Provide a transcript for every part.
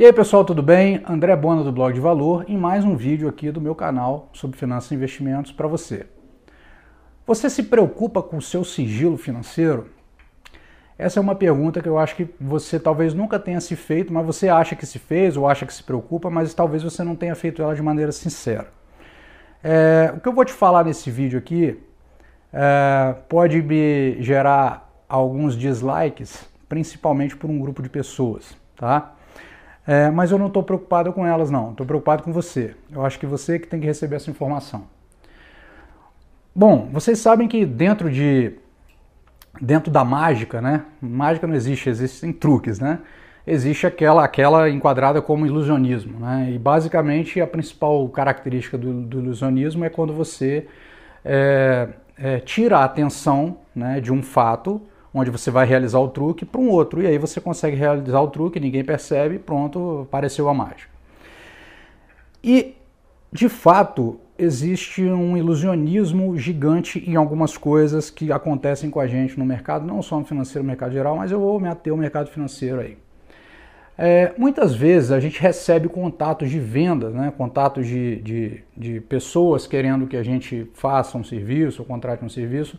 E aí pessoal, tudo bem? André Bona do Blog de Valor em mais um vídeo aqui do meu canal sobre finanças e investimentos para você. Você se preocupa com o seu sigilo financeiro? Essa é uma pergunta que eu acho que você talvez nunca tenha se feito, mas você acha que se fez ou acha que se preocupa, mas talvez você não tenha feito ela de maneira sincera. É, o que eu vou te falar nesse vídeo aqui é, pode me gerar alguns dislikes, principalmente por um grupo de pessoas, tá? É, mas eu não estou preocupado com elas, não. Estou preocupado com você. Eu acho que você é que tem que receber essa informação. Bom, vocês sabem que dentro de dentro da mágica, né? Mágica não existe, existem truques, né? Existe aquela aquela enquadrada como ilusionismo, né? E basicamente a principal característica do, do ilusionismo é quando você é, é, tira a atenção né, de um fato onde você vai realizar o truque para um outro. E aí você consegue realizar o truque, ninguém percebe, pronto, apareceu a mágica. E, de fato, existe um ilusionismo gigante em algumas coisas que acontecem com a gente no mercado, não só no financeiro, no mercado geral, mas eu vou me ater ao mercado financeiro aí. É, muitas vezes a gente recebe contatos de vendas, né? contatos de, de, de pessoas querendo que a gente faça um serviço, ou contrate um serviço,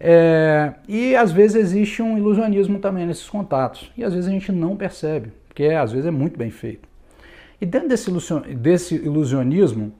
é, e às vezes existe um ilusionismo também nesses contatos. E às vezes a gente não percebe, porque às vezes é muito bem feito. E dentro desse, desse ilusionismo,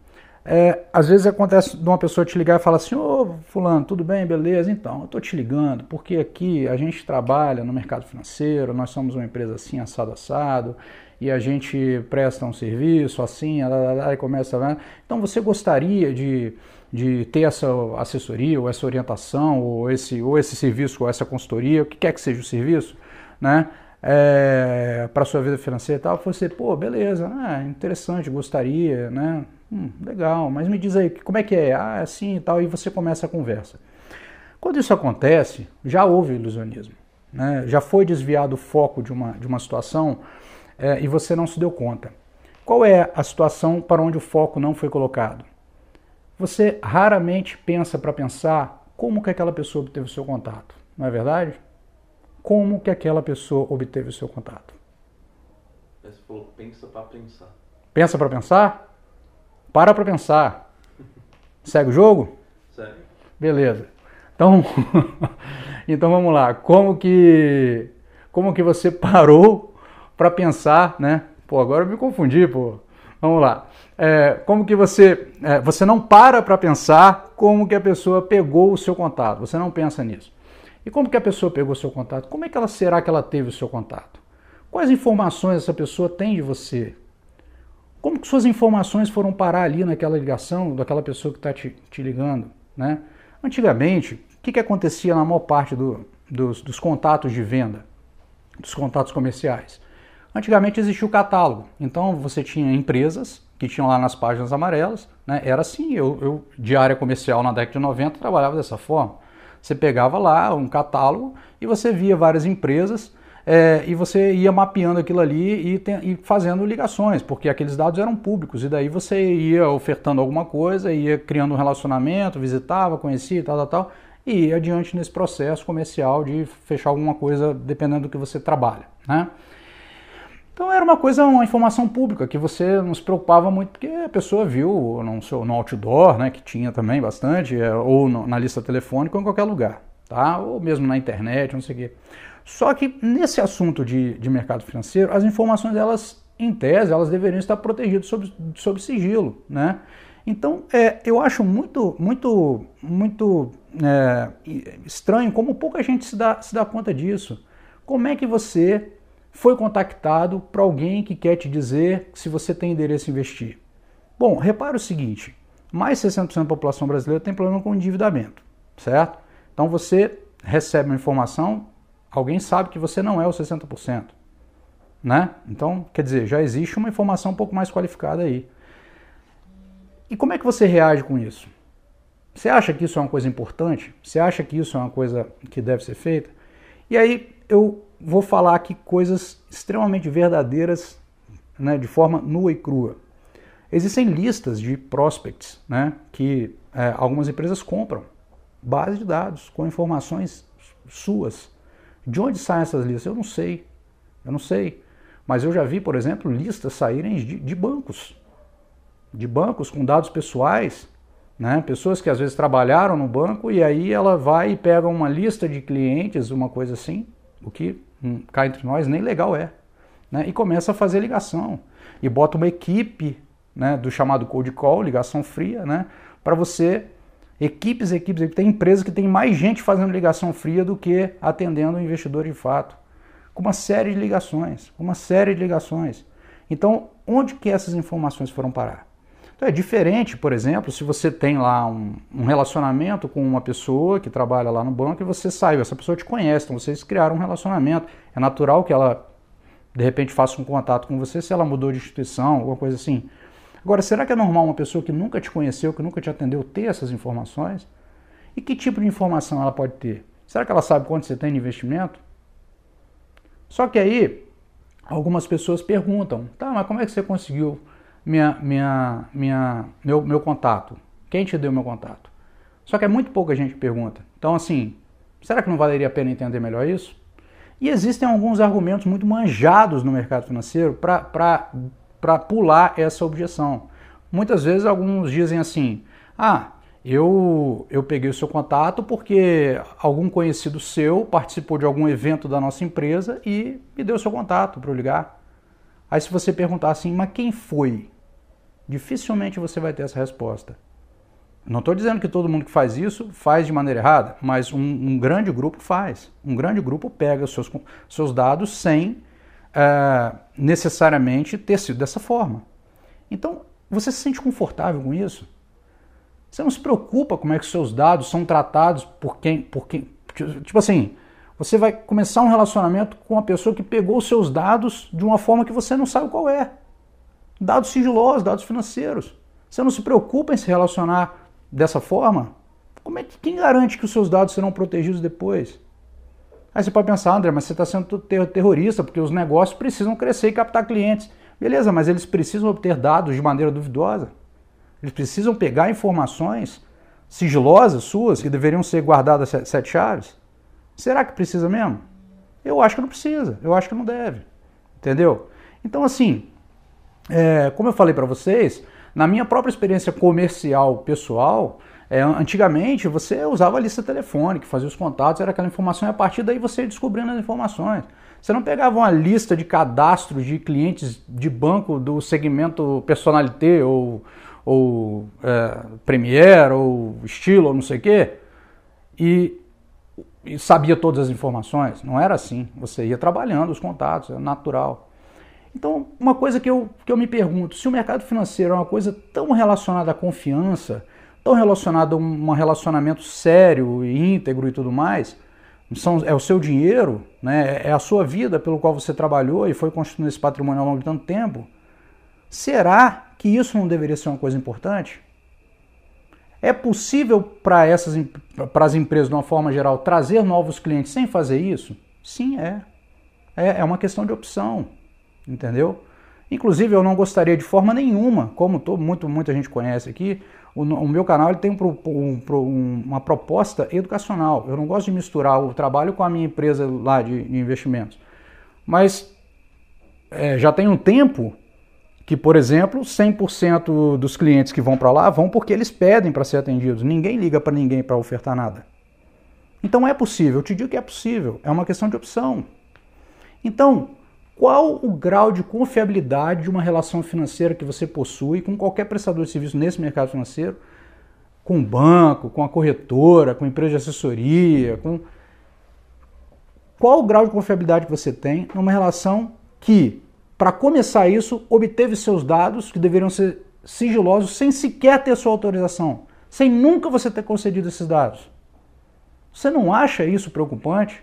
é, às vezes acontece de uma pessoa te ligar e falar assim: Ô Fulano, tudo bem, beleza? Então, eu estou te ligando porque aqui a gente trabalha no mercado financeiro, nós somos uma empresa assim, assado, assado, e a gente presta um serviço assim, e começa. Então, você gostaria de de ter essa assessoria ou essa orientação ou esse, ou esse serviço ou essa consultoria, o que quer que seja o serviço, né? É, para sua vida financeira e tal, você, pô, beleza, né? interessante, gostaria, né? Hum, legal, mas me diz aí, como é que é? Ah, é assim e tal, e você começa a conversa. Quando isso acontece, já houve ilusionismo, né? já foi desviado o foco de uma, de uma situação é, e você não se deu conta. Qual é a situação para onde o foco não foi colocado? você raramente pensa para pensar como que aquela pessoa obteve o seu contato, não é verdade? Como que aquela pessoa obteve o seu contato? Você falou, pensa para pensar. Pensa para pensar? Para para pensar. Segue o jogo? Segue. Beleza. Então, então vamos lá. Como que como que você parou para pensar, né? Pô, agora eu me confundi, pô. Vamos lá. É, como que você. É, você não para para pensar como que a pessoa pegou o seu contato. Você não pensa nisso. E como que a pessoa pegou o seu contato? Como é que ela será que ela teve o seu contato? Quais informações essa pessoa tem de você? Como que suas informações foram parar ali naquela ligação daquela pessoa que está te, te, ligando? Né? Antigamente, o que, que acontecia na maior parte do, dos, dos contatos de venda, dos contatos comerciais? Antigamente existia o catálogo, então você tinha empresas que tinham lá nas páginas amarelas, né? era assim, eu, eu de área comercial na década de 90 trabalhava dessa forma. Você pegava lá um catálogo e você via várias empresas é, e você ia mapeando aquilo ali e, te, e, fazendo ligações, porque aqueles dados eram públicos, e daí você ia ofertando alguma coisa, ia criando um relacionamento, visitava, conhecia, tal, tal, tal, e ia adiante nesse processo comercial de fechar alguma coisa dependendo do que você trabalha. Né? Então era uma coisa, uma informação pública que você não se preocupava muito, porque a pessoa viu no, seu, no outdoor, né, que tinha também bastante, é, ou no, na lista telefônica, ou em qualquer lugar, tá? ou mesmo na internet, não sei o quê. Só que nesse assunto de, de mercado financeiro, as informações, elas, em tese, elas deveriam estar protegidas sob, sob sigilo. Né? Então, é, eu acho muito, muito, muito é, estranho como pouca gente se dá, se dá conta disso. Como é que você foi contactado para alguém que quer te dizer se você tem endereço a investir. Bom, repara o seguinte: mais 60% da população brasileira tem problema com endividamento, certo? Então você recebe uma informação, alguém sabe que você não é o 60%, né? Então, quer dizer, já existe uma informação um pouco mais qualificada aí. E como é que você reage com isso? Você acha que isso é uma coisa importante? Você acha que isso é uma coisa que deve ser feita? E aí, eu vou falar aqui coisas extremamente verdadeiras, né, de forma nua e crua. Existem listas de prospects né, que é, algumas empresas compram, base de dados com informações suas. De onde saem essas listas? Eu não sei. Eu não sei. Mas eu já vi, por exemplo, listas saírem de, de bancos. De bancos com dados pessoais né? Pessoas que às vezes trabalharam no banco e aí ela vai e pega uma lista de clientes, uma coisa assim, o que hum, cá entre nós nem legal é. Né? E começa a fazer ligação. E bota uma equipe né, do chamado cold call, ligação fria, né, para você. Equipes, equipes, equipes. Tem empresas que tem mais gente fazendo ligação fria do que atendendo o investidor de fato. Com uma série de ligações, uma série de ligações. Então, onde que essas informações foram parar? Então é diferente, por exemplo, se você tem lá um, um, relacionamento com uma pessoa que trabalha lá no banco e você saiu, essa pessoa te conhece, então vocês criaram um relacionamento. É natural que ela, de repente, faça um contato com você se ela mudou de instituição, alguma coisa assim. Agora, será que é normal uma pessoa que nunca te conheceu, que nunca te atendeu, ter essas informações? E que tipo de informação ela pode ter? Será que ela sabe quanto você tem de investimento? Só que aí, algumas pessoas perguntam, tá, mas como é que você conseguiu minha, minha, minha, meu, meu contato? Quem te deu meu contato? Só que é muito pouca gente que pergunta. Então, assim, será que não valeria a pena entender melhor isso? E existem alguns argumentos muito manjados no mercado financeiro para pular essa objeção. Muitas vezes alguns dizem assim: ah, eu, eu peguei o seu contato porque algum conhecido seu participou de algum evento da nossa empresa e me deu o seu contato para eu ligar. Aí se você perguntar assim, mas quem foi? Dificilmente você vai ter essa resposta. Não estou dizendo que todo mundo que faz isso faz de maneira errada, mas um, um grande grupo faz. Um grande grupo pega seus, seus dados sem uh, necessariamente ter sido dessa forma. Então, você se sente confortável com isso? Você não se preocupa como é que seus dados são tratados por quem. Por quem tipo assim, você vai começar um relacionamento com uma pessoa que pegou os seus dados de uma forma que você não sabe qual é. Dados sigilosos, dados financeiros. Você não se preocupa em se relacionar dessa forma? Como é que quem garante que os seus dados serão protegidos depois? Aí você pode pensar, André, mas você está sendo terrorista porque os negócios precisam crescer e captar clientes. Beleza, mas eles precisam obter dados de maneira duvidosa. Eles precisam pegar informações sigilosas suas que deveriam ser guardadas sete chaves. Será que precisa mesmo? Eu acho que não precisa, eu acho que não deve. Entendeu? Então, assim, é, como eu falei para vocês, na minha própria experiência comercial pessoal, é, antigamente você usava a lista telefônica, fazia os contatos, era aquela informação e a partir daí você ia descobrindo as informações. Você não pegava uma lista de cadastros de clientes de banco do segmento personalité ou, ou é, Premier ou estilo ou não sei o quê e, e sabia todas as informações. Não era assim. Você ia trabalhando os contatos, é natural. Então, uma coisa que eu, que eu me pergunto: se o mercado financeiro é uma coisa tão relacionada à confiança, tão relacionada a um, relacionamento sério e íntegro e tudo mais, são, é o seu dinheiro, né? é a sua vida pelo qual você trabalhou e foi construindo esse patrimônio ao longo de tanto tempo, será que isso não deveria ser uma coisa importante? É possível para essas para as empresas de uma forma geral trazer novos clientes sem fazer isso? Sim, é. É, é uma questão de opção entendeu? Inclusive, eu não gostaria de forma nenhuma, como todo, muito, muita gente conhece aqui, o, o meu canal ele tem um, um, um, uma proposta educacional. Eu não gosto de misturar o trabalho com a minha empresa lá de, de investimentos. Mas é, já tem um tempo que, por exemplo, 100% dos clientes que vão para lá vão porque eles pedem para ser atendidos. Ninguém liga para ninguém para ofertar nada. Então é possível, eu te digo que é possível, é uma questão de opção. Então, qual o grau de confiabilidade de uma relação financeira que você possui com qualquer prestador de serviço nesse mercado financeiro, com o banco, com a corretora, com a empresa de assessoria, com qual o grau de confiabilidade que você tem numa relação que, para começar isso, obteve seus dados que deveriam ser sigilosos sem sequer ter sua autorização, sem nunca você ter concedido esses dados. Você não acha isso preocupante?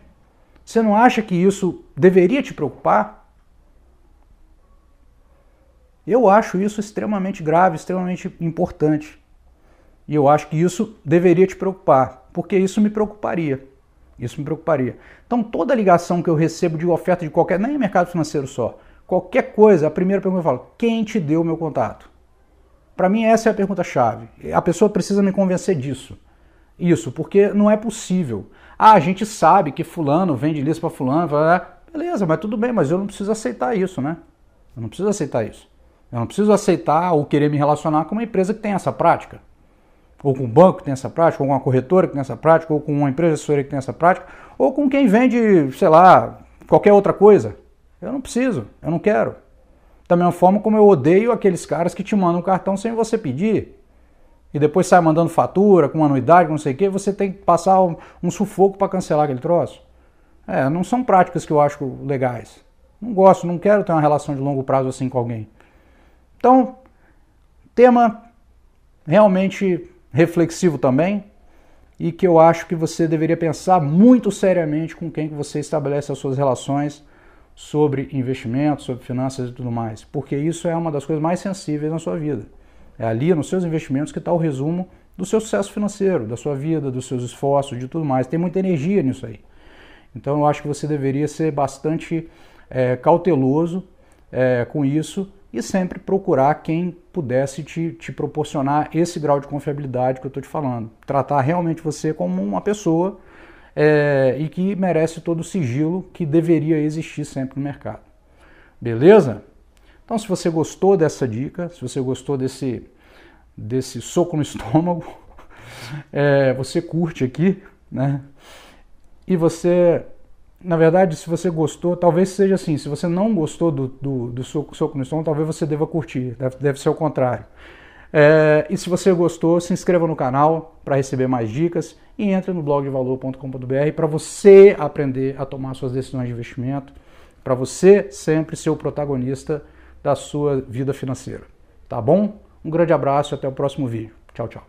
Você não acha que isso deveria te preocupar? Eu acho isso extremamente grave, extremamente importante. E eu acho que isso deveria te preocupar, porque isso me preocuparia. Isso me preocuparia. Então, toda ligação que eu recebo de oferta de qualquer, nem é mercado financeiro só, qualquer coisa, a primeira pergunta eu falo: quem te deu o meu contato? Para mim, essa é a pergunta-chave. A pessoa precisa me convencer disso. Isso, porque não é possível. Ah, a gente sabe que Fulano vende lista para Fulano, blá, blá. beleza, mas tudo bem, mas eu não preciso aceitar isso, né? Eu não preciso aceitar isso. Eu não preciso aceitar ou querer me relacionar com uma empresa que tem essa prática. Ou com um banco que tem essa prática, ou com uma corretora que tem essa prática, ou com uma empresa assessoria que tem essa prática, ou com quem vende, sei lá, qualquer outra coisa. Eu não preciso, eu não quero. Da mesma forma como eu odeio aqueles caras que te mandam um cartão sem você pedir. E depois sai mandando fatura, com anuidade, não sei o quê, você tem que passar um, um sufoco para cancelar aquele troço. É, não são práticas que eu acho legais. Não gosto, não quero ter uma relação de longo prazo assim com alguém. Então, tema realmente reflexivo também e que eu acho que você deveria pensar muito seriamente com quem que você estabelece as suas relações sobre investimentos, sobre finanças e tudo mais, porque isso é uma das coisas mais sensíveis na sua vida. É ali nos seus investimentos que está o resumo do seu sucesso financeiro, da sua vida, dos seus esforços, de tudo mais. Tem muita energia nisso aí. Então eu acho que você deveria ser bastante é, cauteloso é, com isso e sempre procurar quem pudesse te, te proporcionar esse grau de confiabilidade que eu estou te falando. Tratar realmente você como uma pessoa é, e que merece todo o sigilo que deveria existir sempre no mercado. Beleza? Então, se você gostou dessa dica, se você gostou desse, desse soco no estômago, é, você curte aqui, né? E você na verdade, se você gostou, talvez seja assim, se você não gostou do, do, do soco, soco no estômago, talvez você deva curtir, deve, deve ser o contrário. É, e se você gostou, se inscreva no canal para receber mais dicas e entre no blog valor.com.br para você aprender a tomar suas decisões de investimento, para você sempre ser o protagonista da sua vida financeira. Tá bom? Um grande abraço e até o próximo vídeo. Tchau, tchau.